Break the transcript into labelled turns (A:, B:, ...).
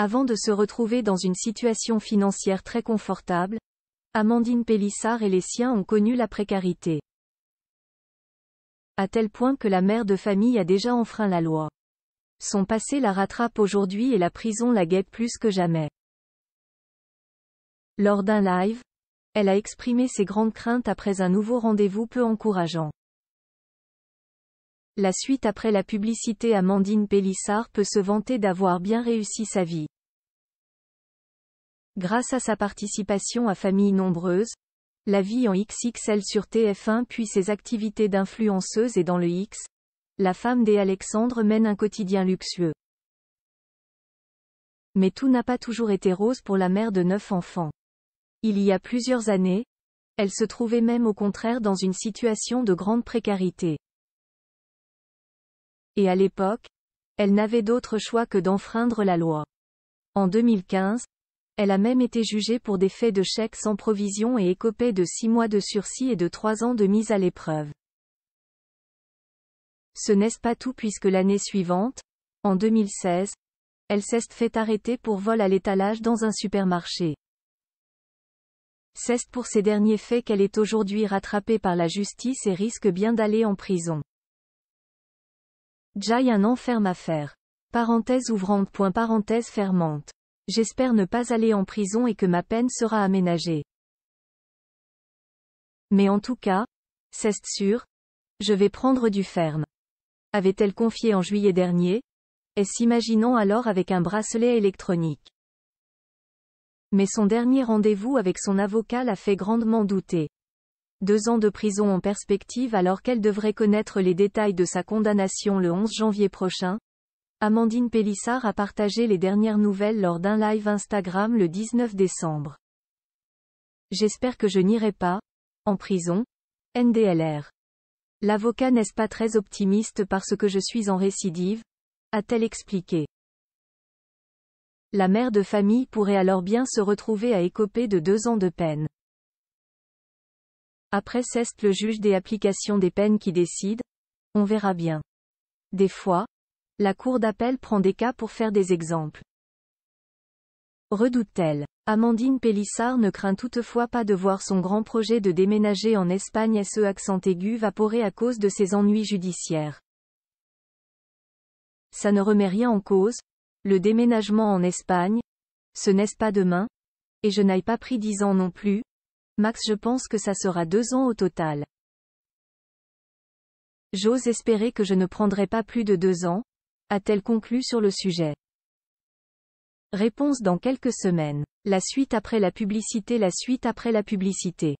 A: Avant de se retrouver dans une situation financière très confortable, Amandine Pélissard et les siens ont connu la précarité. À tel point que la mère de famille a déjà enfreint la loi. Son passé la rattrape aujourd'hui et la prison la guette plus que jamais. Lors d'un live, elle a exprimé ses grandes craintes après un nouveau rendez-vous peu encourageant. La suite après la publicité Amandine Pélissard peut se vanter d'avoir bien réussi sa vie. Grâce à sa participation à Familles Nombreuses, la vie en XXL sur TF1 puis ses activités d'influenceuse et dans le X, la femme des Alexandre mène un quotidien luxueux. Mais tout n'a pas toujours été rose pour la mère de neuf enfants. Il y a plusieurs années, elle se trouvait même au contraire dans une situation de grande précarité. Et à l'époque, elle n'avait d'autre choix que d'enfreindre la loi. En 2015, elle a même été jugée pour des faits de chèques sans provision et écopée de six mois de sursis et de trois ans de mise à l'épreuve. Ce n'est pas tout puisque l'année suivante, en 2016, elle s'est fait arrêter pour vol à l'étalage dans un supermarché. C'est pour ces derniers faits qu'elle est aujourd'hui rattrapée par la justice et risque bien d'aller en prison. Jai un enferme à faire. Parenthèse ouvrante parenthèse fermante. J'espère ne pas aller en prison et que ma peine sera aménagée. Mais en tout cas, c'est sûr, je vais prendre du ferme. Avait-elle confié en juillet dernier, et s'imaginant alors avec un bracelet électronique. Mais son dernier rendez-vous avec son avocat l'a fait grandement douter. Deux ans de prison en perspective alors qu'elle devrait connaître les détails de sa condamnation le 11 janvier prochain. Amandine Pélissard a partagé les dernières nouvelles lors d'un live Instagram le 19 décembre. J'espère que je n'irai pas. En prison. NDLR. L'avocat n'est-ce pas très optimiste parce que je suis en récidive a-t-elle expliqué. La mère de famille pourrait alors bien se retrouver à écoper de deux ans de peine. Après c'est le juge des applications des peines qui décide. On verra bien. Des fois, la cour d'appel prend des cas pour faire des exemples. Redoute-t-elle. Amandine Pélissard ne craint toutefois pas de voir son grand projet de déménager en Espagne ce accent aigu vaporé à cause de ses ennuis judiciaires. Ça ne remet rien en cause, le déménagement en Espagne, ce n'est pas demain, et je n'ai pas pris dix ans non plus, Max je pense que ça sera deux ans au total. J'ose espérer que je ne prendrai pas plus de deux ans, a-t-elle conclu sur le sujet. Réponse dans quelques semaines. La suite après la publicité La suite après la publicité.